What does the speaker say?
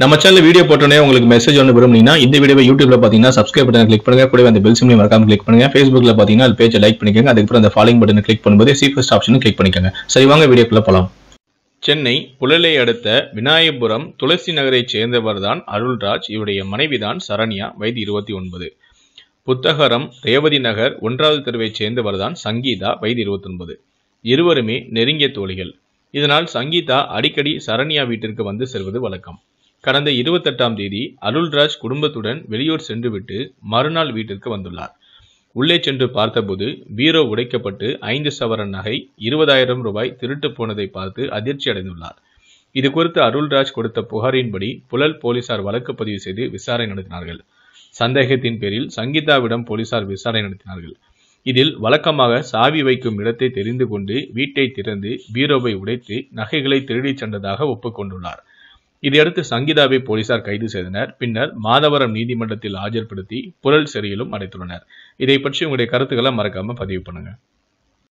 நம்ம channel video போட்டோன்னே உங்களுக்கு மெசேஜ் ஒன்று விரும்புனீங்கன்னா இந்த வீடியோ யூடியூப்ல பார்த்தீங்கன்னா சப்ஸ்கிரைப் பட்டன் கிளிக் பண்ணுங்க கூட அந்த பெல் சிம்லையும் மறக்காம கிளிக் பண்ணுங்க ஃபேஸ்புக்ல பார்த்தீங்கன்னா அது பேஜை லைக் பண்ணிக்கோங்க அதுக்கப்புறம் அந்த ஃபாலோயிங் பட்டன் கிளிக் பண்ணும்போது சீஃபஸ்ட் ஆப்ஷன் கிளிக் பண்ணிக்கோங்க சரி வாங்க வீடியோக்குள்ள போகலாம் சென்னை புழலை அடுத்த விநாயகபுரம் துளசி நகரை சேர்ந்தவர் தான் அருள்ராஜ் இவருடைய மனைவிதான் சரண்யா வயது இருபத்தி ஒன்பது புத்தகரம் ரேவதி நகர் ஒன்றாவது தெருவை சேர்ந்தவர் தான் சங்கீதா வயது இருபத்தொன்பது இருவருமே நெருங்கிய தோழிகள் இதனால் சங்கீதா அடிக்கடி சரண்யா வீட்டிற்கு வந்து செல்வது வழக்கம் கடந்த இருபத்தெட்டாம் தேதி அருள்ராஜ் குடும்பத்துடன் வெளியூர் சென்றுவிட்டு மறுநாள் வீட்டிற்கு வந்துள்ளார் உள்ளே சென்று பார்த்தபோது பீரோ உடைக்கப்பட்டு ஐந்து சவரன் நகை இருபதாயிரம் ரூபாய் திருட்டு போனதை பார்த்து அதிர்ச்சி அடைந்துள்ளார் இது குறித்து அருள்ராஜ் கொடுத்த புகாரின்படி புலல் போலீசார் வழக்கு பதிவு செய்து விசாரணை நடத்தினார்கள் சந்தேகத்தின் பேரில் சங்கீதாவிடம் போலீசார் விசாரணை நடத்தினார்கள் இதில் வழக்கமாக சாவி வைக்கும் இடத்தை தெரிந்து கொண்டு வீட்டை திறந்து பீரோவை உடைத்து நகைகளை திருடிச் சென்றதாக ஒப்புக்கொண்டுள்ளார் இதையடுத்து சங்கீதாவை போலீசார் கைது செய்தனர் பின்னர் மாதவரம் நீதிமன்றத்தில் ஆஜர்படுத்தி புழல் சிறையிலும் அடைத்துள்ளனர் இதை பற்றி உங்களுடைய கருத்துக்களை மறக்காம பதிவு பண்ணுங்க